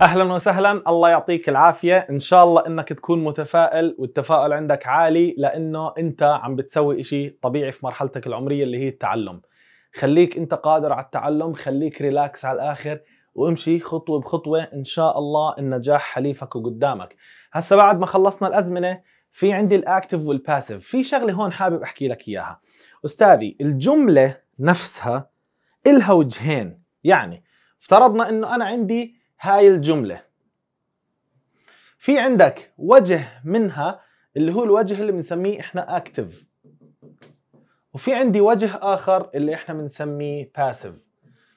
اهلا وسهلا الله يعطيك العافيه ان شاء الله انك تكون متفائل والتفاؤل عندك عالي لانه انت عم بتسوي شيء طبيعي في مرحلتك العمريه اللي هي التعلم خليك انت قادر على التعلم خليك ريلاكس على الاخر وامشي خطوه بخطوه ان شاء الله النجاح حليفك وقدامك هسا بعد ما خلصنا الازمنه في عندي الاكتف والباسيف في شغله هون حابب احكي لك اياها استاذي الجمله نفسها الها وجهين يعني افترضنا انه انا عندي هاي الجملة في عندك وجه منها اللي هو الوجه اللي بنسميه احنا اكتف وفي عندي وجه اخر اللي احنا بنسميه باسيف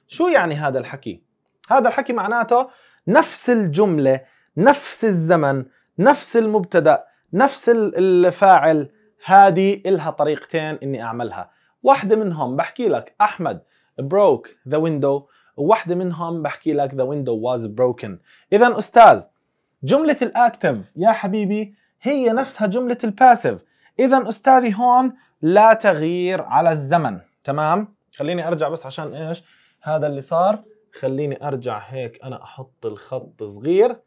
شو يعني هذا الحكي هذا الحكي معناته نفس الجملة نفس الزمن نفس المبتدا نفس الفاعل هذه إلها طريقتين اني اعملها واحدة منهم بحكي لك احمد broke the window وواحدة منهم بحكي لك the window was broken إذا أستاذ جملة الأكتف يا حبيبي هي نفسها جملة الباسيف إذا أستاذي هون لا تغيير على الزمن تمام خليني أرجع بس عشان إيش هذا اللي صار خليني أرجع هيك أنا أحط الخط صغير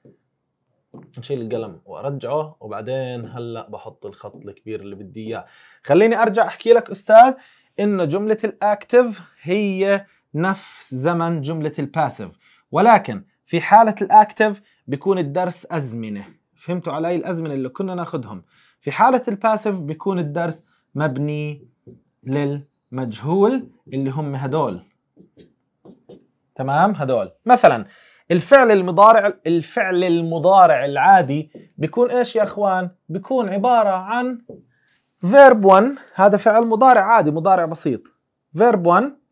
نشيل القلم وارجعه وبعدين هلا بحط الخط الكبير اللي بدي اياه خليني ارجع احكي لك استاذ انه جمله الاكتف هي نفس زمن جملة الباسيف ولكن في حالة الأكتف بيكون الدرس أزمنة فهمتوا علي الأزمنة اللي كنا ناخدهم في حالة الباسيف بيكون الدرس مبني للمجهول اللي هم هدول تمام هدول مثلا الفعل المضارع الفعل المضارع العادي بيكون ايش يا اخوان بيكون عبارة عن verb 1 هذا فعل مضارع عادي مضارع بسيط verb 1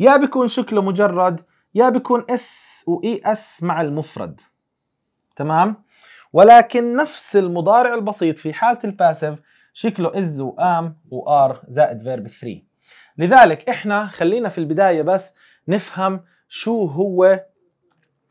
يا بيكون شكله مجرد يا بيكون اس واي اس مع المفرد تمام ولكن نفس المضارع البسيط في حالة الباسف شكله از وام وار زائد فيرب 3 لذلك احنا خلينا في البداية بس نفهم شو هو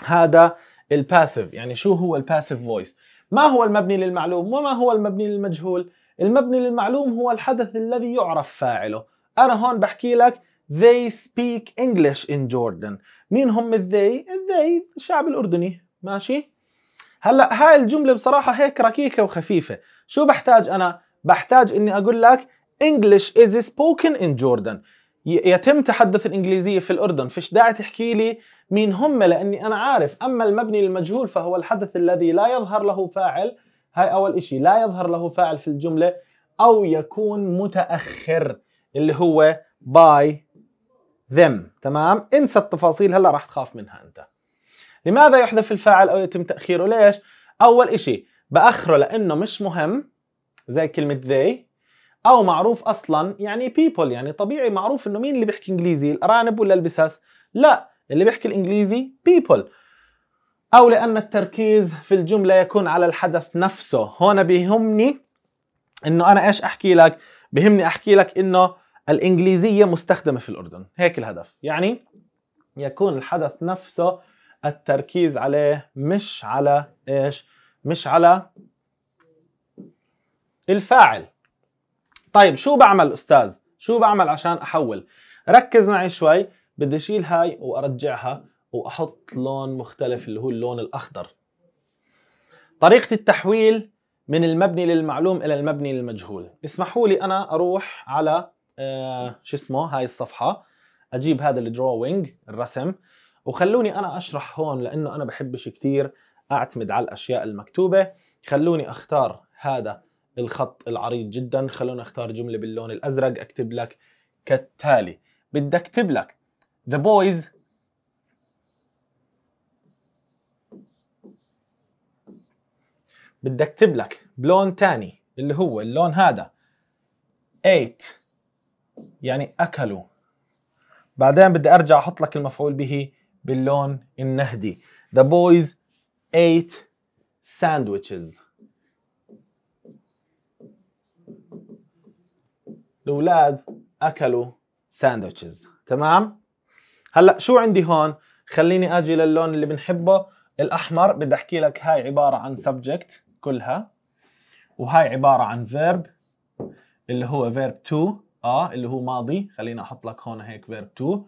هذا الباسف يعني شو هو الباسف فويس ما هو المبني للمعلوم وما هو المبني للمجهول المبني للمعلوم هو الحدث الذي يعرف فاعله انا هون بحكي لك they speak English in Jordan مين هم الذي؟ الذي الشعب الأردني ماشي؟ هلا هاي الجملة بصراحة هيك ركيكة وخفيفة شو بحتاج أنا؟ بحتاج إني أقول لك English is spoken in Jordan يتم تحدث الإنجليزية في الأردن فش داعي تحكي لي مين هم لأني أنا عارف أما المبني المجهول فهو الحدث الذي لا يظهر له فاعل هاي أول إشي لا يظهر له فاعل في الجملة أو يكون متأخر اللي هو by them تمام انسى التفاصيل هلا راح تخاف منها انت لماذا يحذف الفاعل او يتم تاخيره ليش اول إشي باخره لانه مش مهم زي كلمه they او معروف اصلا يعني people يعني طبيعي معروف انه مين اللي بيحكي انجليزي الارانب ولا البساس لا اللي بيحكي الانجليزي people او لان التركيز في الجمله يكون على الحدث نفسه هون بيهمني انه انا ايش احكي لك بيهمني احكي لك انه الإنجليزية مستخدمة في الأردن هيك الهدف يعني يكون الحدث نفسه التركيز عليه مش على إيش مش على الفاعل طيب شو بعمل أستاذ شو بعمل عشان أحول ركز معي شوي بدي أشيل هاي وأرجعها وأحط لون مختلف اللي هو اللون الأخضر طريقة التحويل من المبني للمعلوم إلى المبني للمجهول اسمحوا لي أنا أروح على آه، شو اسمه هاي الصفحه اجيب هذا الدروينج الرسم وخلوني انا اشرح هون لانه انا بحبش كثير اعتمد على الاشياء المكتوبه خلوني اختار هذا الخط العريض جدا خلوني اختار جمله باللون الازرق اكتب لك كالتالي بدي اكتب لك the boys بدي اكتب لك بلون ثاني اللي هو اللون هذا 8 يعني اكلوا بعدين بدي ارجع احط لك المفعول به باللون النهدي The boys ate sandwiches الاولاد اكلوا ساندويتشز تمام هلا شو عندي هون خليني اجي للون اللي بنحبه الاحمر بدي احكي لك هاي عباره عن subject كلها وهاي عباره عن verb اللي هو verb to اه اللي هو ماضي خليني احط لك هون هيك فيرب تو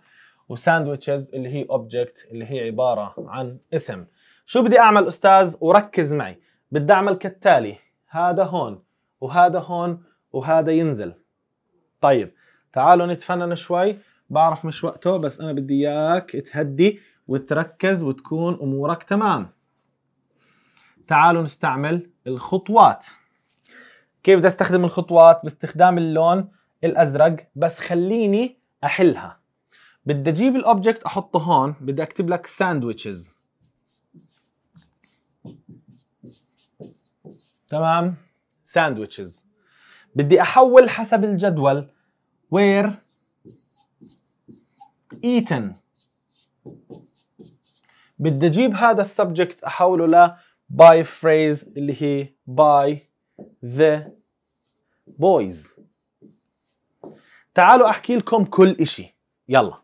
وساندويتشز اللي هي اوبجكت اللي هي عباره عن اسم شو بدي اعمل استاذ وركز معي بدي اعمل كالتالي هذا هون وهذا هون وهذا ينزل طيب تعالوا نتفنن شوي بعرف مش وقته بس انا بدي اياك تهدي وتركز وتكون امورك تمام تعالوا نستعمل الخطوات كيف بدي استخدم الخطوات باستخدام اللون الازرق بس خليني احلها بدي اجيب الاوبجكت احطه هون بدي اكتب لك ساندويتشز تمام ساندويتشز بدي احول حسب الجدول وير eaten بدي اجيب هذا السبجكت احوله ل by phrase اللي هي by the boys تعالوا احكي لكم كل اشي يلا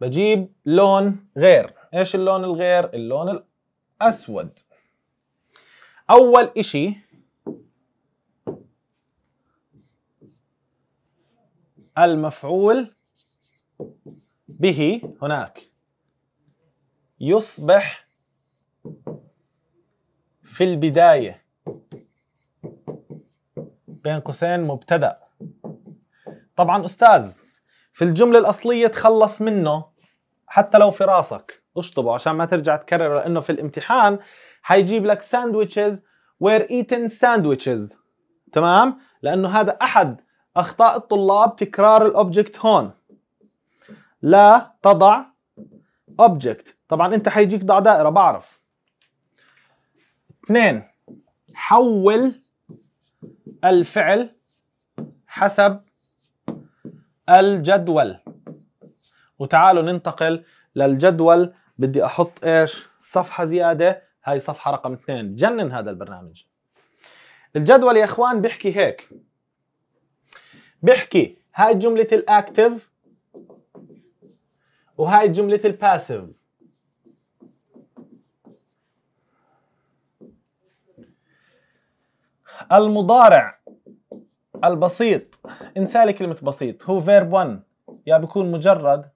بجيب لون غير ايش اللون الغير اللون الاسود اول اشي المفعول به هناك يصبح في البدايه بين قوسين مبتدأ طبعا أستاذ في الجملة الأصلية تخلص منه حتى لو في راسك اشطبه عشان ما ترجع تكرره لأنه في الامتحان حيجيب لك ساندويتشز وير ايتن ساندويتشز تمام؟ لأنه هذا أحد أخطاء الطلاب تكرار الأوبجكت هون لا تضع أوبجكت طبعا أنت حيجيك ضع دائرة بعرف اثنين حول الفعل حسب الجدول وتعالوا ننتقل للجدول بدي احط ايش صفحه زياده هاي صفحه رقم اثنين جنن هذا البرنامج الجدول يا اخوان بيحكي هيك بيحكي هاي جمله الاكتف وهاي جمله الباسيف المضارع البسيط انسى لي كلمة بسيط هو فيرب 1 يا بيكون مجرد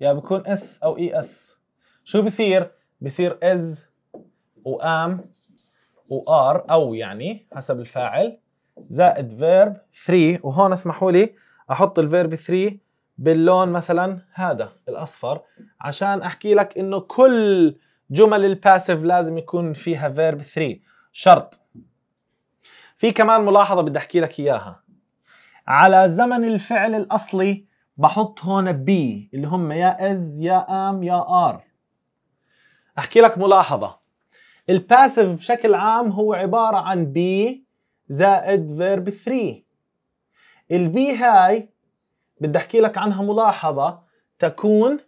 يا بيكون اس او اي e اس شو بصير؟ بصير از وام وار او يعني حسب الفاعل زائد فيرب 3 وهون اسمحوا لي احط الفيرب 3 باللون مثلا هذا الاصفر عشان احكي لك انه كل جمل الباسيف لازم يكون فيها فيرب 3 شرط في كمان ملاحظة بدي أحكي لك إياها على زمن الفعل الأصلي بحط هون بي اللي هم يا از يا ام يا ار أحكي لك ملاحظة الباسف بشكل عام هو عبارة عن بي زائد فيرب 3 البي هاي بدي أحكي لك عنها ملاحظة تكون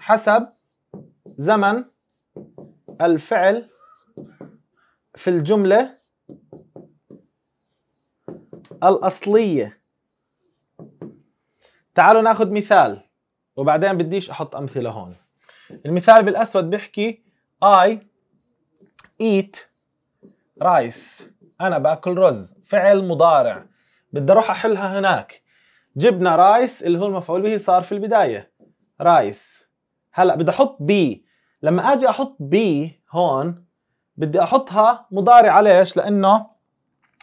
حسب زمن الفعل في الجملة الأصلية تعالوا ناخذ مثال وبعدين بديش أحط أمثلة هون المثال بالأسود بيحكي I eat rice أنا باكل رز فعل مضارع بدي أروح أحلها هناك جبنا رايس اللي هو المفعول به صار في البداية رايس هلا بدي أحط بي لما أجي أحط بي هون بدي احطها مضارع ليش لانه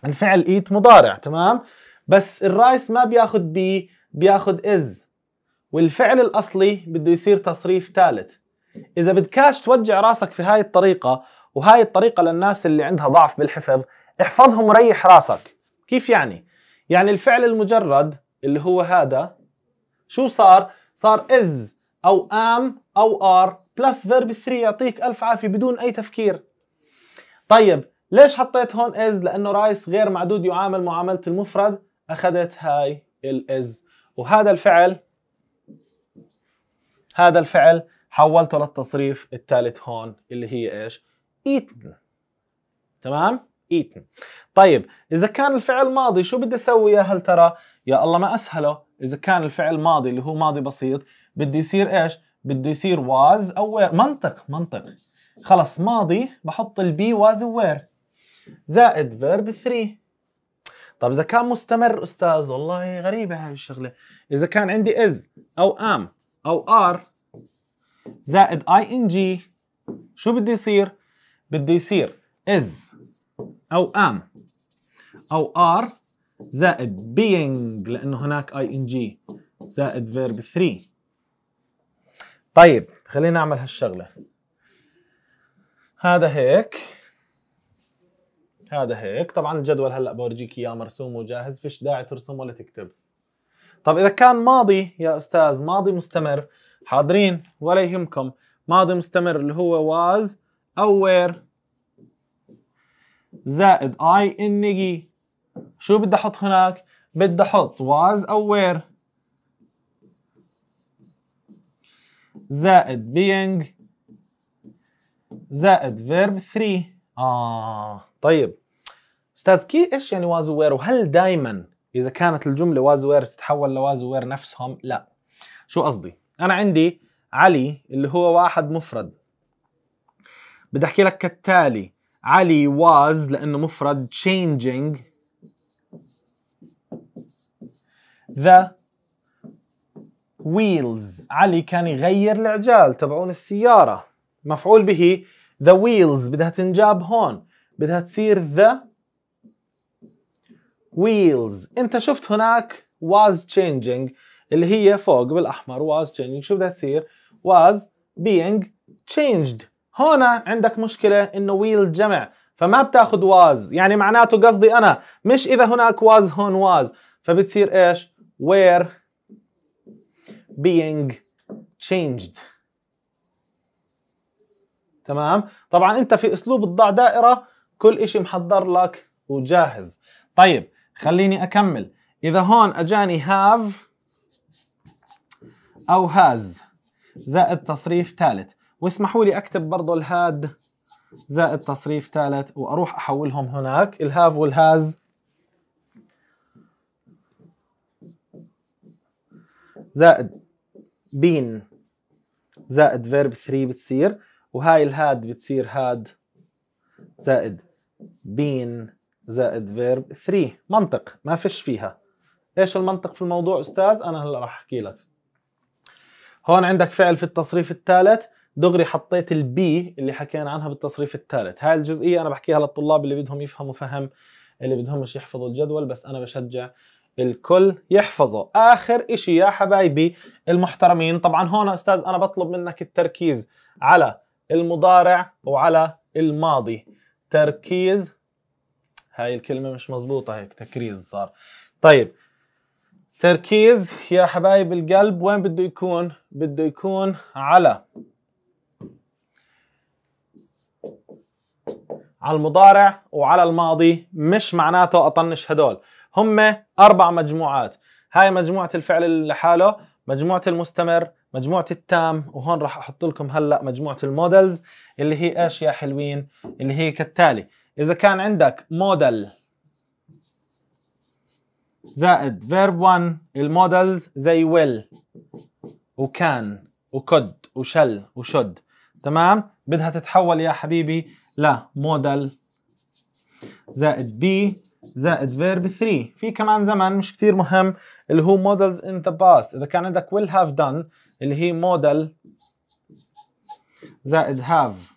الفعل ايت مضارع تمام بس الرايس ما بياخذ بي بياخذ از والفعل الاصلي بده يصير تصريف ثالث اذا بدكاش توجع راسك في هاي الطريقه وهاي الطريقه للناس اللي عندها ضعف بالحفظ احفظهم وريح راسك كيف يعني يعني الفعل المجرد اللي هو هذا شو صار صار از او ام او ار بلس فيرب 3 يعطيك الف عافيه بدون اي تفكير طيب ليش حطيت هون از لانه رايس غير معدود يعامل معامله المفرد اخذت هاي الاز وهذا الفعل هذا الفعل حولته للتصريف الثالث هون اللي هي ايش ايتن تمام ايتن طيب اذا كان الفعل ماضي شو بدي اسوي يا هل ترى يا الله ما اسهله اذا كان الفعل ماضي اللي هو ماضي بسيط بده يصير ايش بده يصير واز او منطق منطق خلص ماضي بحط البي واز وير زائد فيرب 3 طب اذا كان مستمر استاذ والله غريبه هاي الشغله اذا كان عندي از او ام او ار زائد اي ان جي شو بده يصير بده يصير از او ام او ار زائد being لانه هناك اي ان جي زائد فيرب 3 طيب خلينا نعمل هالشغله هذا هيك هذا هيك طبعا الجدول هلا بورجيك اياه مرسوم وجاهز فيش داعي ترسم ولا تكتب طب اذا كان ماضي يا استاذ ماضي مستمر حاضرين ولا يهمكم ماضي مستمر اللي هو was او were زائد I النجي شو بدي احط هناك بدي احط was او were زائد being زائد فيرب 3 اه طيب استاذ كي ايش يعني واز وير وهل دائما اذا كانت الجمله واز وير تتحول لواز وير نفسهم لا شو قصدي انا عندي علي اللي هو واحد مفرد بدي احكي لك كالتالي علي واز لانه مفرد changing the wheels علي كان يغير العجال تبعون السياره مفعول به the wheels بدها تنجاب هون بدها تصير the wheels انت شفت هناك was changing اللي هي فوق بالاحمر was changing شو بدها تصير was being changed هنا عندك مشكلة انه wheels جمع فما بتاخذ was يعني معناته قصدي انا مش اذا هناك was هون was فبتصير ايش were being changed تمام طبعا انت في اسلوب الضع دائره كل إشي محضر لك وجاهز طيب خليني اكمل اذا هون اجاني هاف او هاز زائد تصريف ثالث واسمحوا لي اكتب برضه الهاد زائد تصريف ثالث واروح احولهم هناك الهاف والهاز زائد بين زائد فيرب 3 بتصير وهاي الهاد بتصير هاد زائد بين زائد فيرب 3 منطق ما فيش فيها ايش المنطق في الموضوع استاذ انا هلا راح احكي لك هون عندك فعل في التصريف الثالث دغري حطيت البي اللي حكينا عنها بالتصريف الثالث هاي الجزئيه انا بحكيها للطلاب اللي بدهم يفهموا فهم اللي بدهمش يحفظوا الجدول بس انا بشجع الكل يحفظه اخر اشي يا حبايبي المحترمين طبعا هون استاذ انا بطلب منك التركيز على المضارع وعلى الماضي تركيز هاي الكلمة مش مزبوطة هيك تكريز صار طيب تركيز يا حبايب القلب وين بده يكون بده يكون على على المضارع وعلى الماضي مش معناته اطنش هدول هم اربع مجموعات هاي مجموعة الفعل لحاله مجموعة المستمر مجموعه التام وهون راح احط لكم هلا مجموعه المودلز اللي هي ايش يا حلوين اللي هي كالتالي اذا كان عندك موديل زائد فيرب 1 المودلز زي ويل وكان وكد وشل وشد تمام بدها تتحول يا حبيبي لموديل زائد بي زائد فيرب 3 في كمان زمن مش كثير مهم اللي هو مودلز ان ذا باست اذا كان عندك will have done اللي هي مودال زائد هاف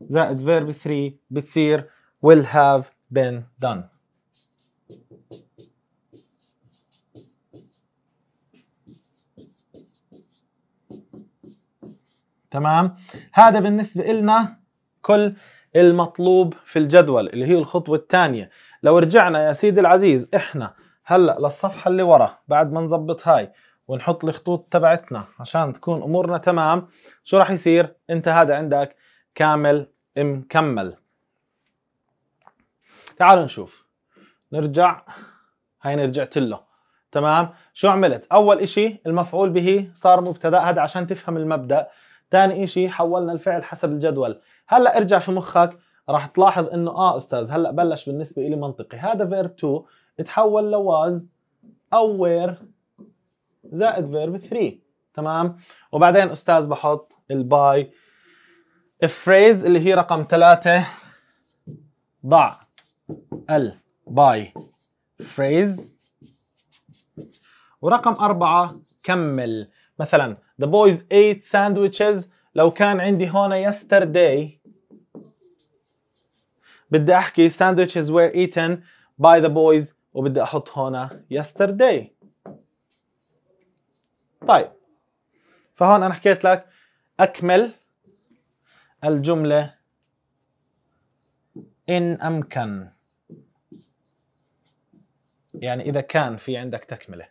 زائد فيرب 3 بتصير will have been done تمام هذا بالنسبة لنا كل المطلوب في الجدول اللي هي الخطوة الثانية لو رجعنا يا سيدي العزيز احنا هلأ للصفحة اللي ورا بعد ما نظبط هاي ونحط الخطوط تبعتنا عشان تكون امورنا تمام شو راح يصير انت هذا عندك كامل مكمل تعالوا نشوف نرجع هاي رجعت له تمام شو عملت اول اشي المفعول به صار مبتدا هذا عشان تفهم المبدا ثاني اشي حولنا الفعل حسب الجدول هلا ارجع في مخك راح تلاحظ انه اه استاذ هلا بلش بالنسبه لي منطقي هذا فيرب 2 تحول لواز او وير زائد فيرب 3 تمام وبعدين استاذ بحط الباي الفريز اللي هي رقم 3 ضع باي فريز ورقم أربعة كمل مثلا the boys ate sandwiches لو كان عندي هون yesterday بدي احكي sandwiches were eaten by the boys وبدي احط هون yesterday طيب فهون انا حكيت لك اكمل الجمله ان امكن يعني اذا كان في عندك تكمله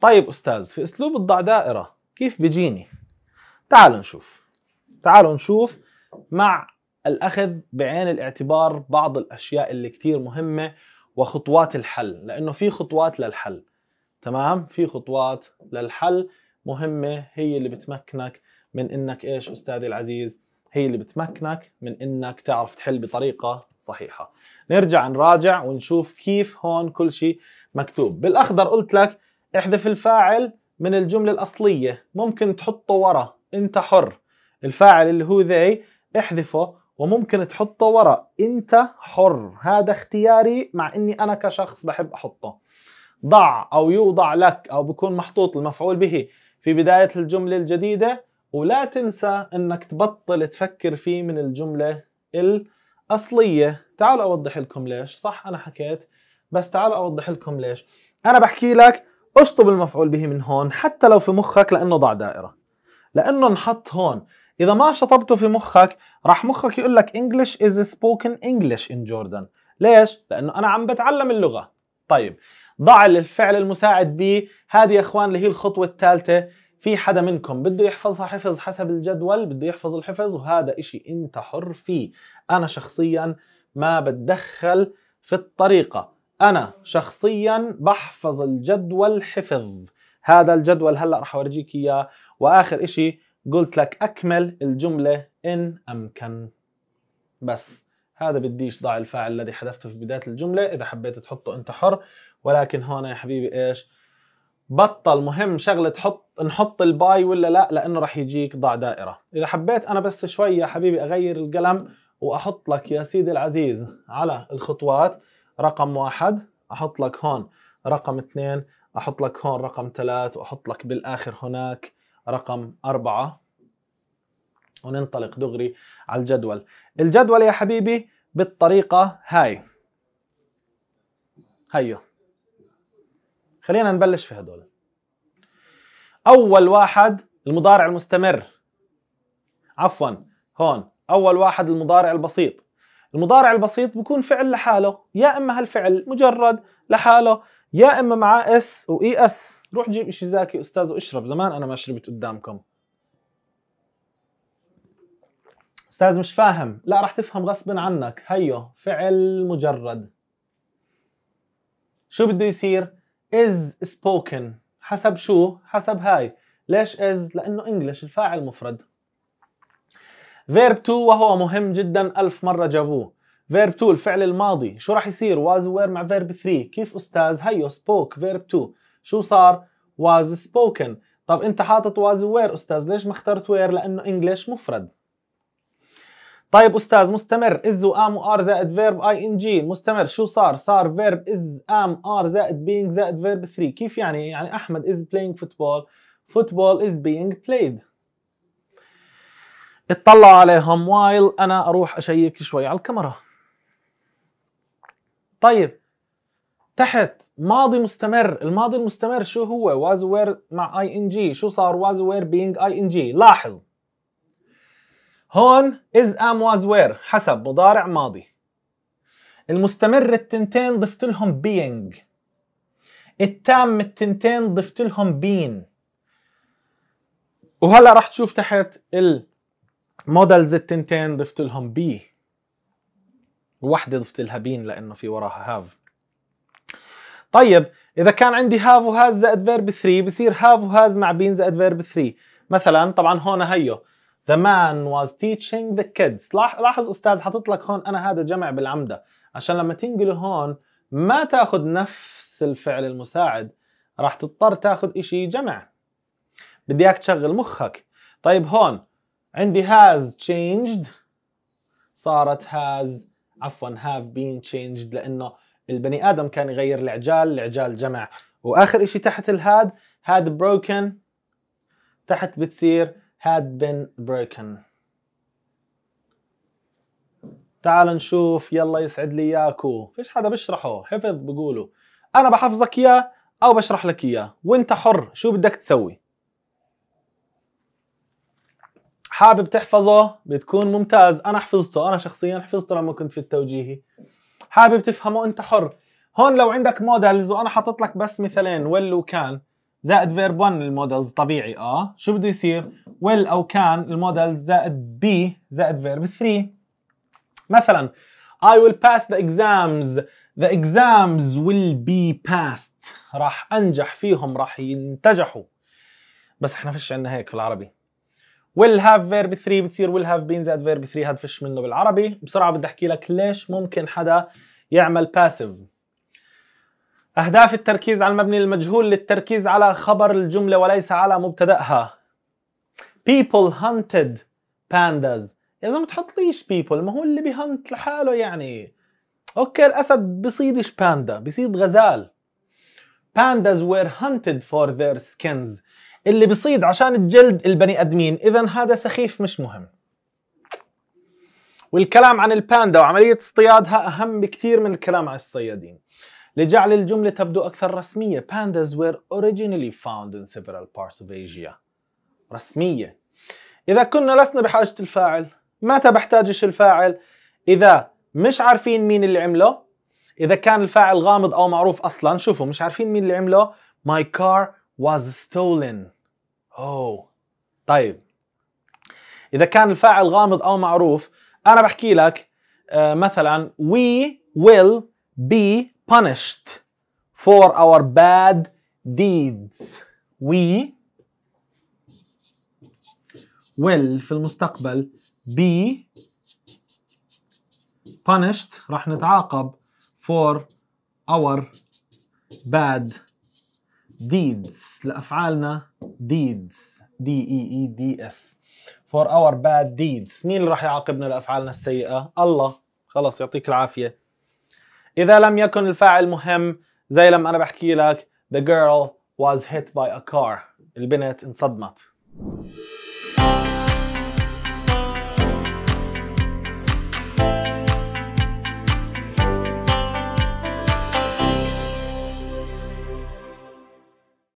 طيب استاذ في اسلوب الضع دائره كيف بيجيني تعالوا نشوف تعالوا نشوف مع الاخذ بعين الاعتبار بعض الاشياء اللي كتير مهمه وخطوات الحل لانه في خطوات للحل تمام في خطوات للحل مهمه هي اللي بتمكنك من انك ايش استاذي العزيز هي اللي بتمكنك من انك تعرف تحل بطريقه صحيحه نرجع نراجع ونشوف كيف هون كل شيء مكتوب بالاخضر قلت لك احذف الفاعل من الجمله الاصليه ممكن تحطه ورا انت حر الفاعل اللي هو ذي احذفه وممكن تحطه ورا انت حر هذا اختياري مع اني انا كشخص بحب احطه ضع أو يوضع لك أو بكون محطوط المفعول به في بداية الجملة الجديدة ولا تنسى أنك تبطل تفكر فيه من الجملة الأصلية تعالوا أوضح لكم ليش صح أنا حكيت بس تعالوا أوضح لكم ليش أنا بحكي لك اشطب المفعول به من هون حتى لو في مخك لأنه ضع دائرة لأنه انحط هون إذا ما شطبته في مخك راح مخك يقول لك English is spoken English in Jordan ليش؟ لأنه أنا عم بتعلم اللغة طيب ضع الفعل المساعد ب هذه يا اخوان اللي هي الخطوه الثالثه في حدا منكم بده يحفظها حفظ حسب الجدول بده يحفظ الحفظ وهذا إشي انت حر فيه انا شخصيا ما بتدخل في الطريقه انا شخصيا بحفظ الجدول حفظ هذا الجدول هلا رح اورجيك اياه واخر إشي قلت لك اكمل الجمله ان امكن بس هذا بديش ضع الفاعل الذي حذفته في بدايه الجمله اذا حبيت تحطه انت حر ولكن هون يا حبيبي ايش بطل مهم شغله تحط نحط الباي ولا لا لانه رح يجيك ضع دائره اذا حبيت انا بس شوي يا حبيبي اغير القلم واحط لك يا سيدي العزيز على الخطوات رقم واحد احط لك هون رقم اثنين احط لك هون رقم ثلاث واحط لك بالاخر هناك رقم اربعة وننطلق دغري على الجدول الجدول يا حبيبي بالطريقة هاي هيو خلينا نبلش في هدول اول واحد المضارع المستمر عفوا هون اول واحد المضارع البسيط المضارع البسيط بكون فعل لحاله يا اما هالفعل مجرد لحاله يا اما معاه اس واي اس روح جيب اشي زاكي استاذ واشرب زمان انا ما شربت قدامكم استاذ مش فاهم لا راح تفهم غصب عنك هيو فعل مجرد شو بده يصير is spoken حسب شو؟ حسب هاي ليش is؟ لأنه English الفاعل مفرد verb to وهو مهم جدا ألف مرة جابوه verb to الفعل الماضي شو راح يصير was were مع verb 3 كيف أستاذ هيو spoke verb to شو صار was spoken طب أنت حاطط was were أستاذ ليش ما اخترت were لأنه English مفرد طيب استاذ مستمر از وام وار زائد فيرب اي ان جي مستمر شو صار؟ صار فيرب از ام ار زائد بينج زائد فيرب 3 كيف يعني؟ يعني احمد از بلاينج فوتبول فوتبول از بينج بلايد اطلع عليهم وايل انا اروح اشيك شوي على الكاميرا طيب تحت ماضي مستمر الماضي المستمر شو هو واز وير مع اي ان جي شو صار واز وير بينج اي ان جي لاحظ هون is am was were حسب مضارع ماضي المستمر التنتين ضفت لهم being التام التنتين ضفت لهم been وهلا رح تشوف تحت المودلز التنتين ضفت لهم بي وحده ضفت لها بين لانه في وراها هاف طيب اذا كان عندي هاف وهاز زائد فيرب 3 بصير هاف وهاز مع بين زائد فيرب 3 مثلا طبعا هون هيو The man was teaching the kids لاحظ أستاذ حاطط لك هون أنا هذا جمع بالعمدة عشان لما تنقله هون ما تاخذ نفس الفعل المساعد راح تضطر تاخذ شيء جمع بدي اياك تشغل مخك طيب هون عندي has changed صارت has عفوا have been changed لانه البني ادم كان يغير العجال العجال جمع واخر شيء تحت الهاد had broken تحت بتصير had been broken تعال نشوف يلا يسعد لي اياكو فيش حدا بيشرحه حفظ بقولوا انا بحفظك اياه او بشرح لك اياه وانت حر شو بدك تسوي حابب تحفظه بتكون ممتاز انا حفظته انا شخصيا حفظته لما كنت في التوجيهي حابب تفهمه انت حر هون لو عندك مودلز وانا حاطط لك بس مثالين ويل وكان زائد فيرب 1 المودلز طبيعي اه شو بده يصير ويل او كان المودلز زائد بي زائد فيرب 3 مثلا I will pass the exams the exams will be passed راح انجح فيهم راح ينتجحوا بس احنا فش عندنا هيك في العربي will have verb 3 بتصير will have been زائد verb 3 هذا فش منه بالعربي بسرعه بدي احكي لك ليش ممكن حدا يعمل passive أهداف التركيز على المبني المجهول للتركيز على خبر الجملة وليس على مبتدأها people hunted pandas يا زلمة تحط ليش people ما هو اللي بيهنت لحاله يعني اوكي الأسد بيصيدش باندا بيصيد غزال pandas were hunted for their skins اللي بيصيد عشان الجلد البني ادمين اذا هذا سخيف مش مهم والكلام عن الباندا وعملية اصطيادها أهم بكثير من الكلام عن الصيادين لجعل الجملة تبدو أكثر رسمية pandas were originally found in several parts of Asia رسمية إذا كنا لسنا بحاجة الفاعل متى بحتاجش الفاعل إذا مش عارفين مين اللي عمله إذا كان الفاعل غامض أو معروف أصلا شوفوا مش عارفين مين اللي عمله My car was stolen أوه oh. طيب إذا كان الفاعل غامض أو معروف أنا بحكي لك آه، مثلا we will be punished for our bad deeds. We will في المستقبل be punished راح نتعاقب for our bad deeds لأفعالنا deeds D E E D S for our bad deeds مين اللي راح يعاقبنا لأفعالنا السيئة؟ الله خلص يعطيك العافية إذا لم يكن الفاعل مهم زي لما أنا بحكي لك The girl was hit by a car البنت انصدمت